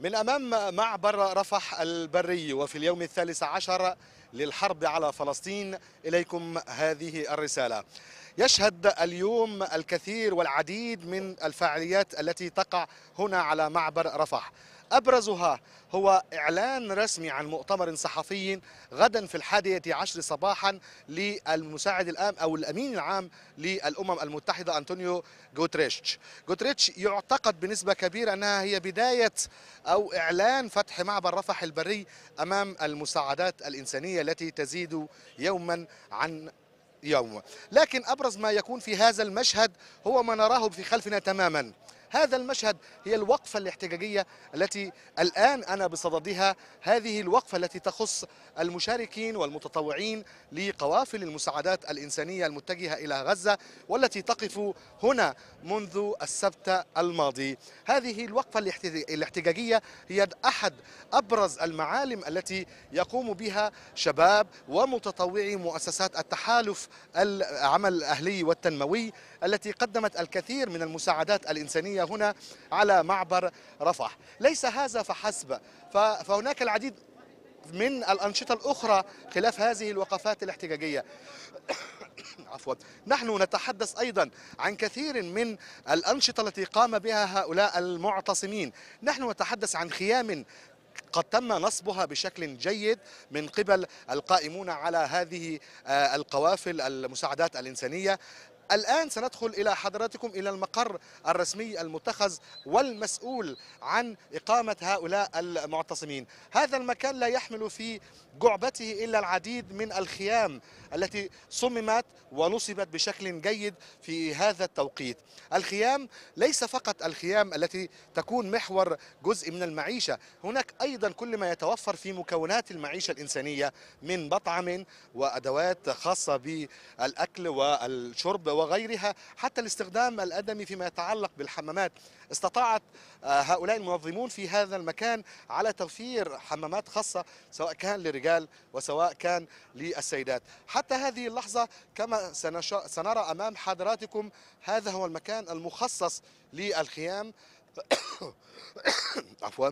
من أمام معبر رفح البري وفي اليوم الثالث عشر للحرب على فلسطين إليكم هذه الرسالة يشهد اليوم الكثير والعديد من الفعاليات التي تقع هنا على معبر رفح أبرزها هو إعلان رسمي عن مؤتمر صحفي غدا في الحادية عشر صباحا للمساعد الآم أو الأمين العام للأمم المتحدة أنطونيو جوتريتش جوتريتش يعتقد بنسبة كبيرة أنها هي بداية أو إعلان فتح معبر رفح البري أمام المساعدات الإنسانية التي تزيد يوما عن يوم لكن أبرز ما يكون في هذا المشهد هو ما نراه في خلفنا تماما هذا المشهد هي الوقفة الاحتجاجية التي الآن أنا بصددها هذه الوقفة التي تخص المشاركين والمتطوعين لقوافل المساعدات الإنسانية المتجهة إلى غزة والتي تقف هنا منذ السبت الماضي هذه الوقفة الاحتجاجية هي أحد أبرز المعالم التي يقوم بها شباب ومتطوعي مؤسسات التحالف العمل الأهلي والتنموي التي قدمت الكثير من المساعدات الإنسانية هنا على معبر رفح ليس هذا فحسب فهناك العديد من الأنشطة الأخرى خلاف هذه الوقفات الاحتجاجية عفوا نحن نتحدث أيضا عن كثير من الأنشطة التي قام بها هؤلاء المعتصمين نحن نتحدث عن خيام قد تم نصبها بشكل جيد من قبل القائمون على هذه آه، القوافل المساعدات الإنسانية الآن سندخل إلى حضراتكم إلى المقر الرسمي المتخذ والمسؤول عن إقامة هؤلاء المعتصمين هذا المكان لا يحمل في جعبته إلا العديد من الخيام التي صممت ونصبت بشكل جيد في هذا التوقيت الخيام ليس فقط الخيام التي تكون محور جزء من المعيشة هناك أيضا كل ما يتوفر في مكونات المعيشة الإنسانية من مطعم وأدوات خاصة بالأكل والشرب وغيرها حتى الاستخدام الأدمي فيما يتعلق بالحمامات استطاعت آه، هؤلاء المنظمون في هذا المكان على توفير حمامات خاصة سواء كان للرجال وسواء كان للسيدات حتى هذه اللحظة كما سنرى أمام حضراتكم هذا هو المكان المخصص للخيام عفوا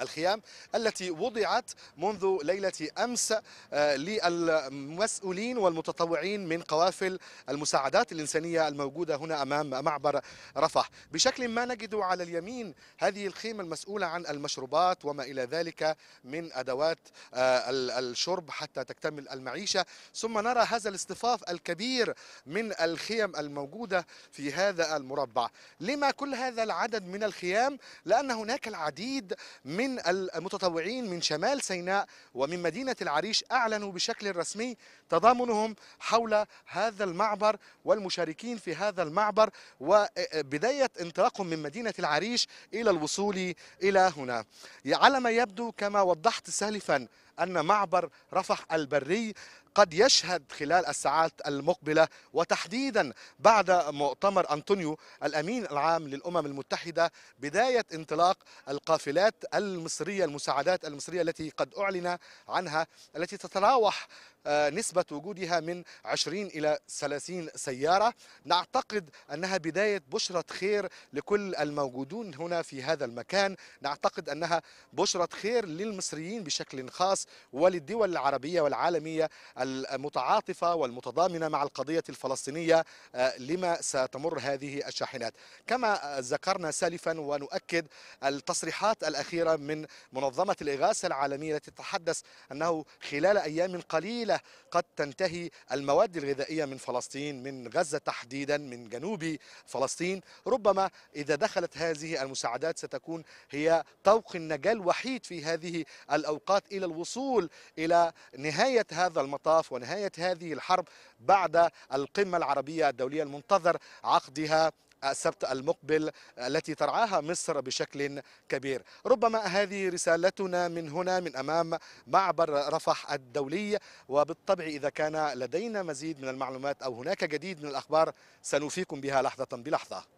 الخيام التي وضعت منذ ليلة أمس آه، للمسؤولين والمتطوعين من قوافل المساعدات الإنسانية الموجودة هنا أمام معبر رفح بشكل ما نجد على اليمين هذه الخيمة المسؤولة عن المشروبات وما إلى ذلك من أدوات آه، الشرب حتى تكتمل المعيشة ثم نرى هذا الاصطفاف الكبير من الخيم الموجودة في هذا المربع لما كل هذا العدد من الخيام لأن هناك العديد من من المتطوعين من شمال سيناء ومن مدينة العريش أعلنوا بشكل رسمي تضامنهم حول هذا المعبر والمشاركين في هذا المعبر وبداية انطلاقهم من مدينة العريش إلى الوصول إلى هنا على ما يبدو كما وضحت سالفا أن معبر رفح البري قد يشهد خلال الساعات المقبلة وتحديدا بعد مؤتمر أنطونيو الأمين العام للأمم المتحدة بداية انطلاق القافلات المصرية المساعدات المصرية التي قد أعلن عنها التي تتراوح آه، نسبة وجودها من 20 إلى 30 سيارة نعتقد أنها بداية بشرة خير لكل الموجودون هنا في هذا المكان نعتقد أنها بشرة خير للمصريين بشكل خاص وللدول العربية والعالمية المتعاطفة والمتضامنة مع القضية الفلسطينية آه، لما ستمر هذه الشاحنات كما ذكرنا سالفا ونؤكد التصريحات الأخيرة من منظمة الإغاثة العالمية التي تتحدث أنه خلال أيام قليلة قد تنتهي المواد الغذائية من فلسطين من غزة تحديدا من جنوب فلسطين ربما إذا دخلت هذه المساعدات ستكون هي طوق النجاة الوحيد في هذه الأوقات إلى الوصول الوصول إلى نهاية هذا المطاف ونهاية هذه الحرب بعد القمة العربية الدولية المنتظر عقدها السبت المقبل التي ترعاها مصر بشكل كبير ربما هذه رسالتنا من هنا من أمام معبر رفح الدولي وبالطبع إذا كان لدينا مزيد من المعلومات أو هناك جديد من الأخبار سنوفيكم بها لحظة بلحظة